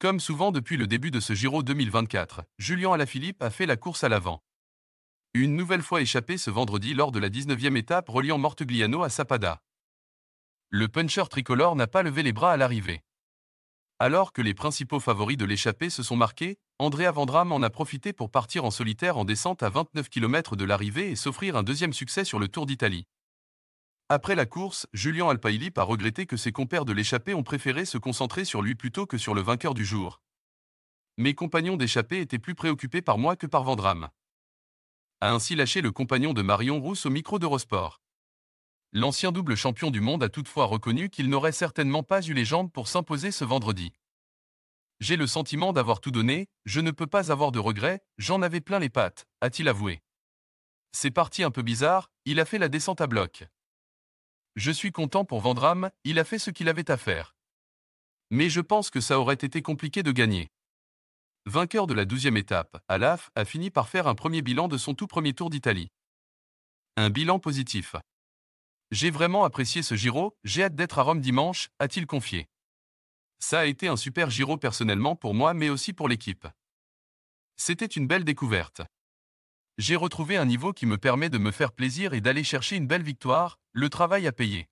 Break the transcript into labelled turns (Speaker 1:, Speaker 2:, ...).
Speaker 1: Comme souvent depuis le début de ce Giro 2024, Julien Alaphilippe a fait la course à l'avant. Une nouvelle fois échappé ce vendredi lors de la 19e étape reliant Mortegliano à Sapada. Le puncher tricolore n'a pas levé les bras à l'arrivée. Alors que les principaux favoris de l'échappée se sont marqués, Andrea Vandram en a profité pour partir en solitaire en descente à 29 km de l'arrivée et s'offrir un deuxième succès sur le Tour d'Italie. Après la course, Julian Alpaillip a regretté que ses compères de l'échappée ont préféré se concentrer sur lui plutôt que sur le vainqueur du jour. Mes compagnons d'échappée étaient plus préoccupés par moi que par Vendram. A ainsi lâché le compagnon de Marion Rousse au micro d'Eurosport. L'ancien double champion du monde a toutefois reconnu qu'il n'aurait certainement pas eu les jambes pour s'imposer ce vendredi. J'ai le sentiment d'avoir tout donné, je ne peux pas avoir de regrets, j'en avais plein les pattes, a-t-il avoué. C'est parti un peu bizarre, il a fait la descente à bloc. Je suis content pour Vendram, il a fait ce qu'il avait à faire. Mais je pense que ça aurait été compliqué de gagner. Vainqueur de la douzième étape, Alaf a fini par faire un premier bilan de son tout premier tour d'Italie. Un bilan positif. J'ai vraiment apprécié ce Giro, j'ai hâte d'être à Rome dimanche, a-t-il confié. Ça a été un super Giro personnellement pour moi mais aussi pour l'équipe. C'était une belle découverte j'ai retrouvé un niveau qui me permet de me faire plaisir et d'aller chercher une belle victoire, le travail à payer.